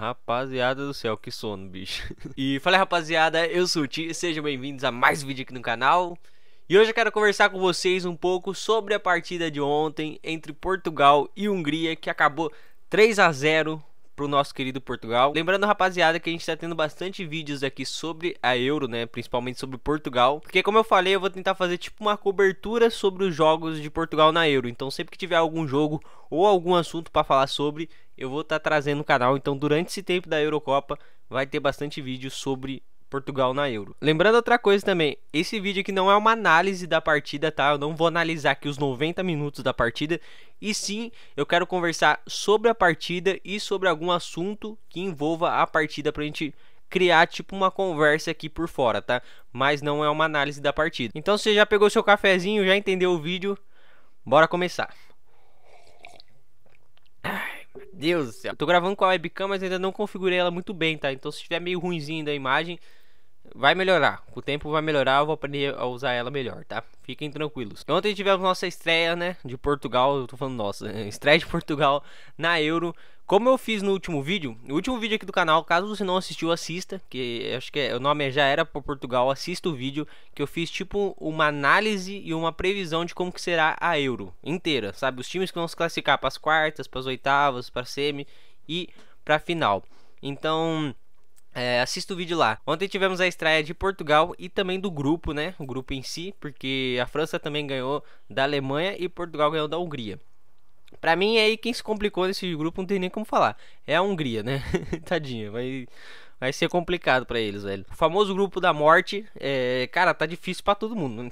Rapaziada do céu, que sono, bicho. e fala rapaziada, eu sou o Ti, sejam bem-vindos a mais um vídeo aqui no canal. E hoje eu quero conversar com vocês um pouco sobre a partida de ontem entre Portugal e Hungria, que acabou 3 a 0 para o nosso querido Portugal. Lembrando, rapaziada, que a gente está tendo bastante vídeos aqui sobre a Euro, né? Principalmente sobre Portugal. Porque, como eu falei, eu vou tentar fazer tipo uma cobertura sobre os jogos de Portugal na Euro. Então, sempre que tiver algum jogo ou algum assunto para falar sobre, eu vou estar tá trazendo no canal. Então, durante esse tempo da Eurocopa, vai ter bastante vídeo sobre Portugal na Euro. Lembrando outra coisa também, esse vídeo aqui não é uma análise da partida, tá? Eu não vou analisar aqui os 90 minutos da partida, e sim, eu quero conversar sobre a partida e sobre algum assunto que envolva a partida pra gente criar tipo uma conversa aqui por fora, tá? Mas não é uma análise da partida. Então, se você já pegou seu cafezinho, já entendeu o vídeo, bora começar. Ai, meu Deus do céu. Eu tô gravando com a webcam, mas ainda não configurei ela muito bem, tá? Então, se estiver meio ruimzinho da imagem, vai melhorar. Com o tempo vai melhorar, eu vou aprender a usar ela melhor, tá? Fiquem tranquilos. Ontem tivemos nossa estreia, né, de Portugal, eu tô falando nossa, né, estreia de Portugal na Euro. Como eu fiz no último vídeo, no último vídeo aqui do canal, caso você não assistiu, assista, que acho que é, o nome é já era para Portugal, assista o vídeo que eu fiz tipo uma análise e uma previsão de como que será a Euro inteira, sabe? Os times que vão se classificar para as quartas, para as oitavas, para semi e para final. Então, é, assista o vídeo lá. Ontem tivemos a estreia de Portugal e também do grupo, né? O grupo em si, porque a França também ganhou da Alemanha e Portugal ganhou da Hungria. Pra mim, é aí quem se complicou nesse grupo não tem nem como falar. É a Hungria, né? Tadinha, vai, vai ser complicado para eles, velho. O famoso grupo da morte, é, cara, tá difícil para todo mundo.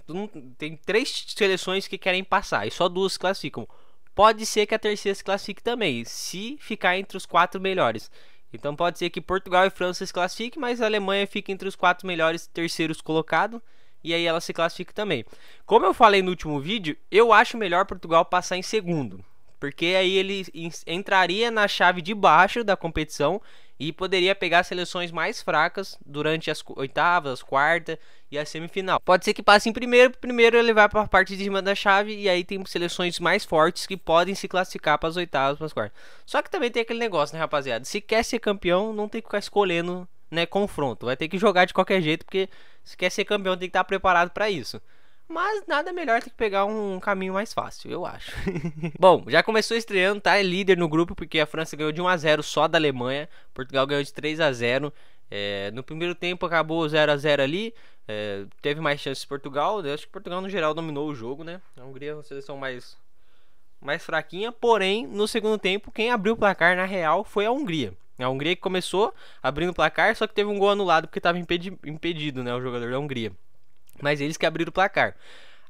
Tem três seleções que querem passar e só duas classificam. Pode ser que a terceira se classifique também, se ficar entre os quatro melhores. Então pode ser que Portugal e França se classifiquem, mas a Alemanha fique entre os quatro melhores terceiros colocados. E aí ela se classifica também. Como eu falei no último vídeo, eu acho melhor Portugal passar em segundo porque aí ele entraria na chave de baixo da competição e poderia pegar seleções mais fracas durante as oitavas, as quartas e a semifinal. Pode ser que passe em primeiro, primeiro ele vai para a parte de cima da chave e aí tem seleções mais fortes que podem se classificar para as oitavas, para as quartas. Só que também tem aquele negócio, né, rapaziada? Se quer ser campeão, não tem que ficar escolhendo, né, confronto. Vai ter que jogar de qualquer jeito, porque se quer ser campeão tem que estar tá preparado para isso. Mas nada melhor do que pegar um caminho mais fácil, eu acho. Bom, já começou estreando, tá? É líder no grupo, porque a França ganhou de 1 a 0 só da Alemanha. Portugal ganhou de 3 a 0 é, no primeiro tempo acabou 0 a 0 ali. É, teve mais chances Portugal. Eu acho que Portugal no geral dominou o jogo, né? A Hungria é uma seleção mais, mais fraquinha. Porém, no segundo tempo, quem abriu o placar na real foi a Hungria. A Hungria que começou abrindo o placar, só que teve um gol anulado porque estava impedi impedido, né? O jogador da Hungria. Mas eles que abriram o placar.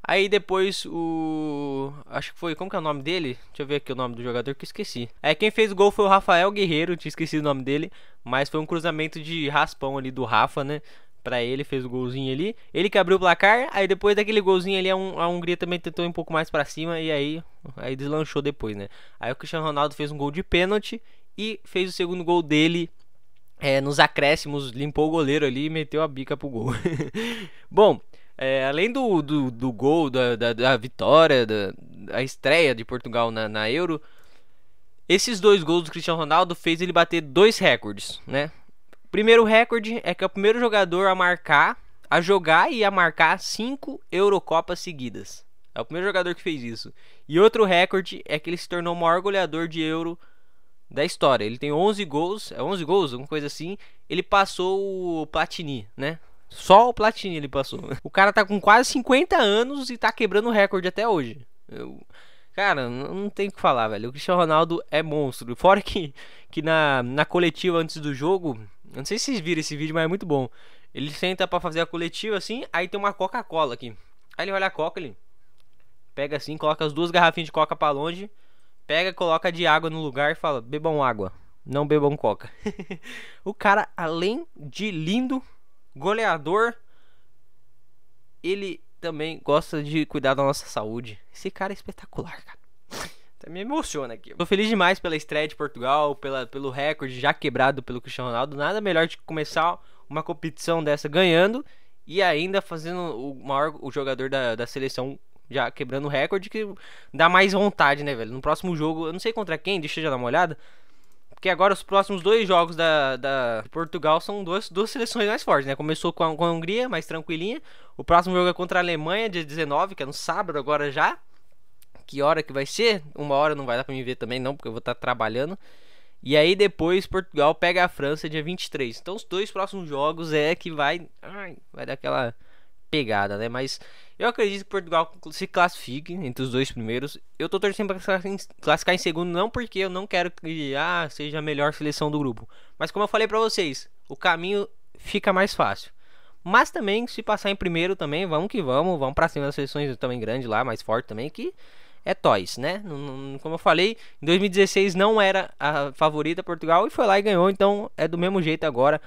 Aí depois o. Acho que foi. Como que é o nome dele? Deixa eu ver aqui o nome do jogador que eu esqueci. É, quem fez o gol foi o Rafael Guerreiro, tinha esquecido o nome dele. Mas foi um cruzamento de raspão ali do Rafa, né? Pra ele, fez o golzinho ali. Ele que abriu o placar. Aí depois daquele golzinho ali, a, a Hungria também tentou um pouco mais para cima. E aí, aí deslanchou depois, né? Aí o Cristiano Ronaldo fez um gol de pênalti. E fez o segundo gol dele é, nos acréscimos, limpou o goleiro ali e meteu a bica pro gol. Bom, é, além do, do, do gol, da, da, da, vitória, da estreia de Portugal na, na Euro, esses dois gols do Cristiano Ronaldo fez ele bater dois recordes, né? Primeiro recorde é que é o primeiro jogador a marcar, a jogar e a marcar cinco Eurocopas seguidas. É o primeiro jogador que fez isso. E outro recorde é que ele se tornou o maior goleador de Euro da história. Ele tem 11 gols, é 11 gols, alguma coisa assim. Ele passou o Platini, né? Só o Platini ele passou. O cara tá com quase 50 anos e tá quebrando recorde até hoje. Eu... Cara, não tem o que falar, velho. O Cristiano Ronaldo é monstro. Fora que, que na, na coletiva antes do jogo, não sei se vocês viram esse vídeo, mas é muito bom. Ele senta para fazer a coletiva assim, aí tem uma Coca-Cola aqui. Aí ele olha a Coca, ele pega assim, coloca as duas garrafinhas de Coca para longe, pega, coloca de água no lugar e fala: bebam água, não bebam Coca. o cara, além de lindo, Goleador, ele também gosta de cuidar da nossa saúde. Esse cara é espetacular, cara. Até me emociona aqui. Tô feliz demais pela estreia de Portugal, pela, pelo recorde já quebrado pelo Cristiano Ronaldo. Nada melhor de começar uma competição dessa ganhando e ainda fazendo o maior o jogador da, da seleção já quebrando o recorde, que dá mais vontade, né, velho? No próximo jogo, eu não sei contra quem, deixa eu já dar uma olhada. Porque agora os próximos dois jogos da, da Portugal são duas, duas seleções mais fortes, né? Começou com a, com a Hungria, mais tranquilinha. O próximo jogo é contra a Alemanha, dia 19, que é no sábado agora já. Que hora que vai ser? Uma hora não vai dar pra me ver também, não, porque eu vou estar tá trabalhando. E aí depois Portugal pega a França dia 23. Então os dois próximos jogos é que vai. Ai, vai dar aquela pegada, né? Mas eu acredito que Portugal se classifique entre os dois primeiros. Eu tô torcendo para classificar em segundo, não porque eu não quero que ah, seja a melhor seleção do grupo. Mas como eu falei para vocês, o caminho fica mais fácil. Mas também, se passar em primeiro também, vamos que vamos. Vamos para cima das seleções também grande lá, mais forte também, que é Toys, né? Como eu falei, em 2016 não era a favorita Portugal e foi lá e ganhou. Então é do mesmo jeito agora.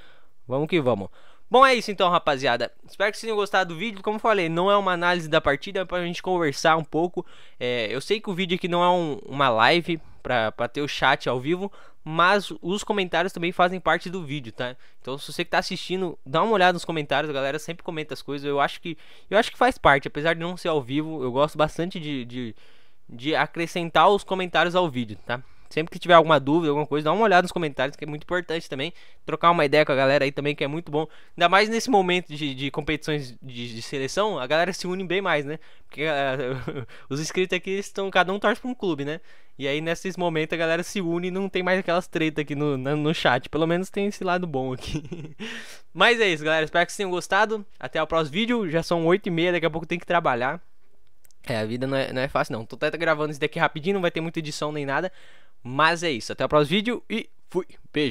Vamos que vamos. Bom, é isso então, rapaziada. Espero que vocês tenham gostado do vídeo. Como eu falei, não é uma análise da partida, é pra gente conversar um pouco. É, eu sei que o vídeo aqui não é um, uma live pra, pra ter o chat ao vivo, mas os comentários também fazem parte do vídeo, tá? Então, se você que tá assistindo, dá uma olhada nos comentários, a galera sempre comenta as coisas. Eu acho que, eu acho que faz parte, apesar de não ser ao vivo, eu gosto bastante de, de, de acrescentar os comentários ao vídeo, tá? Sempre que tiver alguma dúvida, alguma coisa, dá uma olhada nos comentários, que é muito importante também. Trocar uma ideia com a galera aí também, que é muito bom. Ainda mais nesse momento de, de competições de, de, seleção, a galera se une bem mais, né? Porque uh, os inscritos aqui estão, cada um torce para um clube, né? E aí, nesses momentos, a galera se une e não tem mais aquelas tretas aqui no, no, no chat. Pelo menos tem esse lado bom aqui. Mas é isso, galera. Espero que vocês tenham gostado. Até o próximo vídeo. Já são 8h30, daqui a pouco tem que trabalhar. É, a vida não é, não é fácil, não. Tô até gravando isso daqui rapidinho, não vai ter muita edição nem nada. Mas é isso, até o próximo vídeo e fui. Beijo.